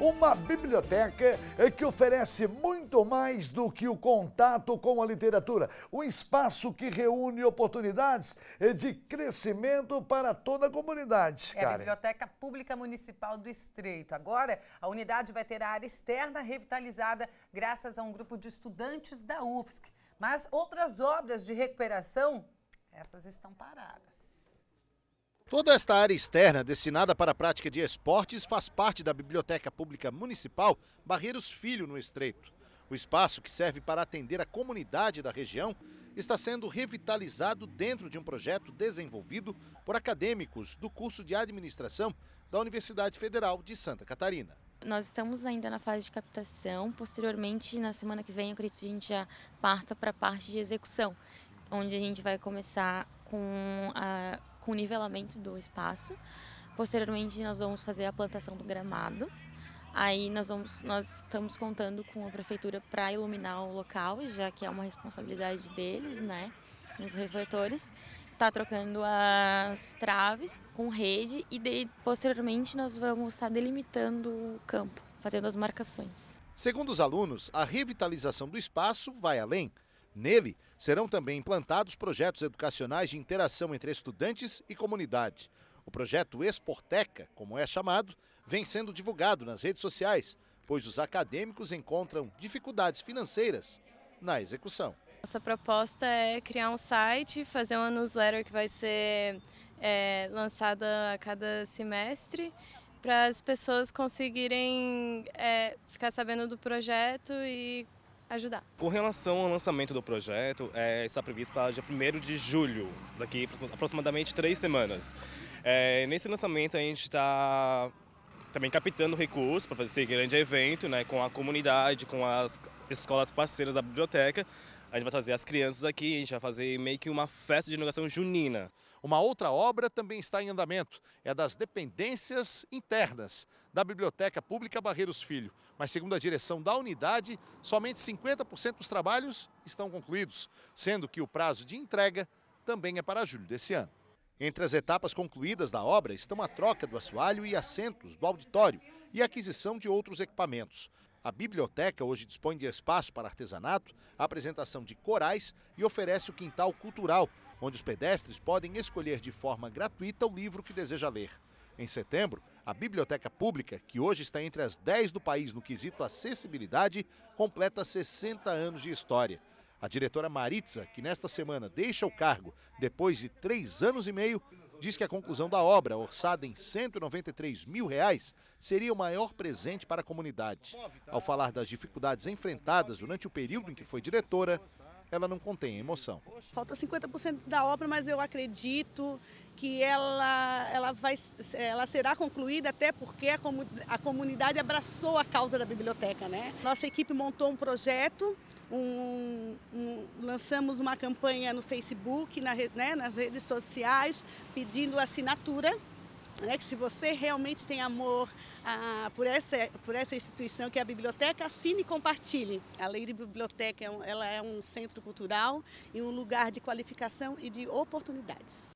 uma biblioteca eh, que oferece muito mais do que o contato com a literatura, um espaço que reúne oportunidades eh, de crescimento para toda a comunidade. Karen. É a Biblioteca Pública Municipal do Estreito. Agora, a unidade vai ter a área externa revitalizada graças a um grupo de estudantes da UFSC. Mas outras obras de recuperação, essas estão paradas. Toda esta área externa destinada para a prática de esportes faz parte da Biblioteca Pública Municipal Barreiros Filho, no Estreito. O espaço, que serve para atender a comunidade da região, está sendo revitalizado dentro de um projeto desenvolvido por acadêmicos do curso de administração da Universidade Federal de Santa Catarina. Nós estamos ainda na fase de captação, posteriormente, na semana que vem, eu acredito que a gente já parta para a parte de execução, onde a gente vai começar com a com o nivelamento do espaço. Posteriormente, nós vamos fazer a plantação do gramado. Aí nós, vamos, nós estamos contando com a prefeitura para iluminar o local, já que é uma responsabilidade deles, né? Os refletores. Está trocando as traves com rede e de, posteriormente nós vamos estar tá delimitando o campo, fazendo as marcações. Segundo os alunos, a revitalização do espaço vai além. Nele serão também implantados projetos educacionais de interação entre estudantes e comunidade. O projeto Esporteca, como é chamado, vem sendo divulgado nas redes sociais, pois os acadêmicos encontram dificuldades financeiras na execução. Nossa proposta é criar um site, fazer uma newsletter que vai ser é, lançada a cada semestre, para as pessoas conseguirem é, ficar sabendo do projeto e ajudar. Com relação ao lançamento do projeto, é, está previsto para dia 1 de julho, daqui aproximadamente três semanas. É, nesse lançamento a gente está também captando recursos para fazer esse grande evento né, com a comunidade, com as escolas parceiras da biblioteca, a gente vai trazer as crianças aqui, a gente vai fazer meio que uma festa de inauguração junina. Uma outra obra também está em andamento, é das dependências internas da Biblioteca Pública Barreiros Filho. Mas segundo a direção da unidade, somente 50% dos trabalhos estão concluídos, sendo que o prazo de entrega também é para julho desse ano. Entre as etapas concluídas da obra estão a troca do assoalho e assentos do auditório e a aquisição de outros equipamentos. A biblioteca hoje dispõe de espaço para artesanato, apresentação de corais e oferece o quintal cultural, onde os pedestres podem escolher de forma gratuita o livro que deseja ler. Em setembro, a Biblioteca Pública, que hoje está entre as 10 do país no quesito acessibilidade, completa 60 anos de história. A diretora Maritza, que nesta semana deixa o cargo depois de três anos e meio, diz que a conclusão da obra, orçada em 193 mil reais, seria o maior presente para a comunidade. Ao falar das dificuldades enfrentadas durante o período em que foi diretora, ela não contém emoção. Falta 50% da obra, mas eu acredito que ela, ela, vai, ela será concluída até porque a, comu a comunidade abraçou a causa da biblioteca. Né? Nossa equipe montou um projeto, um lançamos uma campanha no Facebook, na, né, nas redes sociais, pedindo assinatura né, que se você realmente tem amor ah, por, essa, por essa instituição que é a biblioteca, assine e compartilhe. A Lei de Biblioteca é ela é um centro cultural e um lugar de qualificação e de oportunidades.